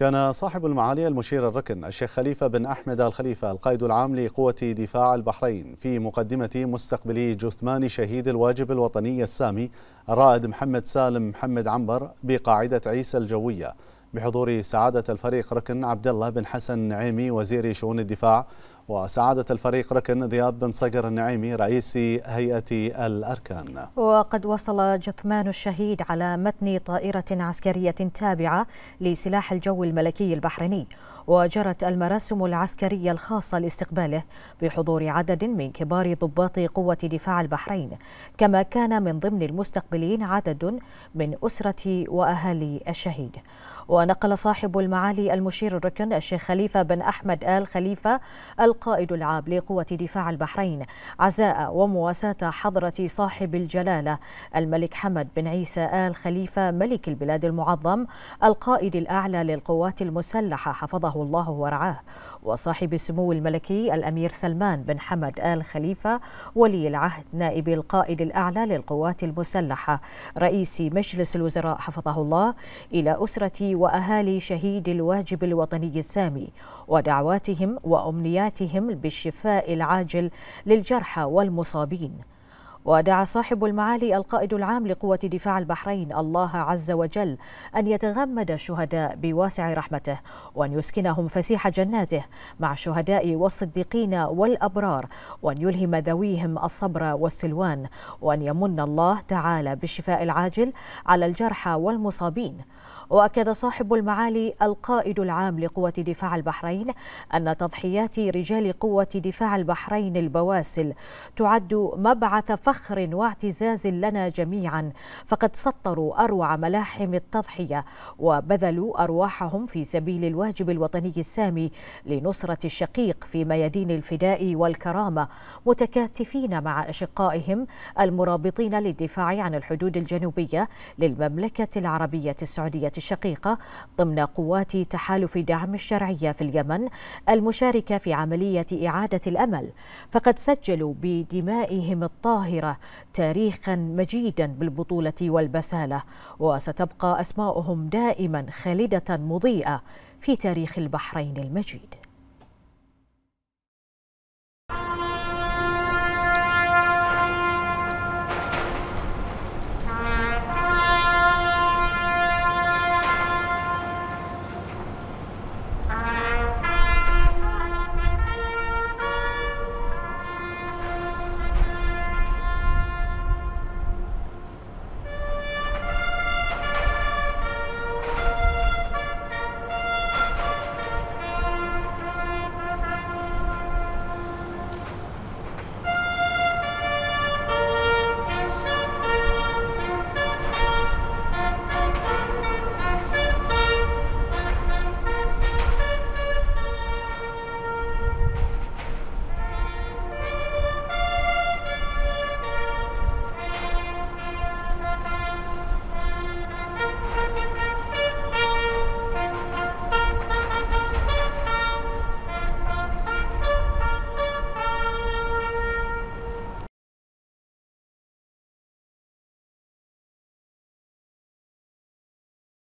كان صاحب المعالي المشير الركن الشيخ خليفة بن أحمد الخليفة القائد العام لقوة دفاع البحرين في مقدمة مستقبلي جثمان شهيد الواجب الوطني السامي الرائد محمد سالم محمد عنبر بقاعدة عيسى الجوية بحضور سعادة الفريق ركن عبد الله بن حسن نعيمي وزير شؤون الدفاع وسعادة الفريق ركن ذياب بن صقر النعيمي رئيس هيئة الأركان وقد وصل جثمان الشهيد على متن طائرة عسكرية تابعة لسلاح الجو الملكي البحريني وجرت المراسم العسكرية الخاصة لاستقباله بحضور عدد من كبار ضباط قوة دفاع البحرين كما كان من ضمن المستقبلين عدد من أسرة وأهالي الشهيد ونقل صاحب المعالي المشير الركن الشيخ خليفة بن أحمد آل خليفة القائد العام لقوة دفاع البحرين عزاء ومواساة حضرة صاحب الجلالة الملك حمد بن عيسى آل خليفة ملك البلاد المعظم القائد الأعلى للقوات المسلحة حفظه الله ورعاه وصاحب السمو الملكي الأمير سلمان بن حمد آل خليفة ولي العهد نائب القائد الأعلى للقوات المسلحة رئيس مجلس الوزراء حفظه الله إلى أسرة وأهالي شهيد الواجب الوطني السامي ودعواتهم وأمنياتهم عليهم بالشفاء العاجل للجرحى والمصابين ودعا صاحب المعالي القائد العام لقوة دفاع البحرين الله عز وجل أن يتغمد الشهداء بواسع رحمته وأن يسكنهم فسيح جناته مع الشهداء والصديقين والأبرار وأن يلهم ذويهم الصبر والسلوان وأن يمن الله تعالى بالشفاء العاجل على الجرحى والمصابين واكد صاحب المعالي القائد العام لقوه دفاع البحرين ان تضحيات رجال قوه دفاع البحرين البواسل تعد مبعث فخر واعتزاز لنا جميعا فقد سطروا أروع ملاحم التضحية وبذلوا أرواحهم في سبيل الواجب الوطني السامي لنصرة الشقيق في ميادين الفداء والكرامة متكاتفين مع أشقائهم المرابطين للدفاع عن الحدود الجنوبية للمملكة العربية السعودية الشقيقة ضمن قوات تحالف دعم الشرعية في اليمن المشاركة في عملية إعادة الأمل فقد سجلوا بدمائهم الطاهرة الصغيرة تاريخا مجيدا بالبطولة والبسالة وستبقى أسماؤهم دائما خالدة مضيئة في تاريخ البحرين المجيد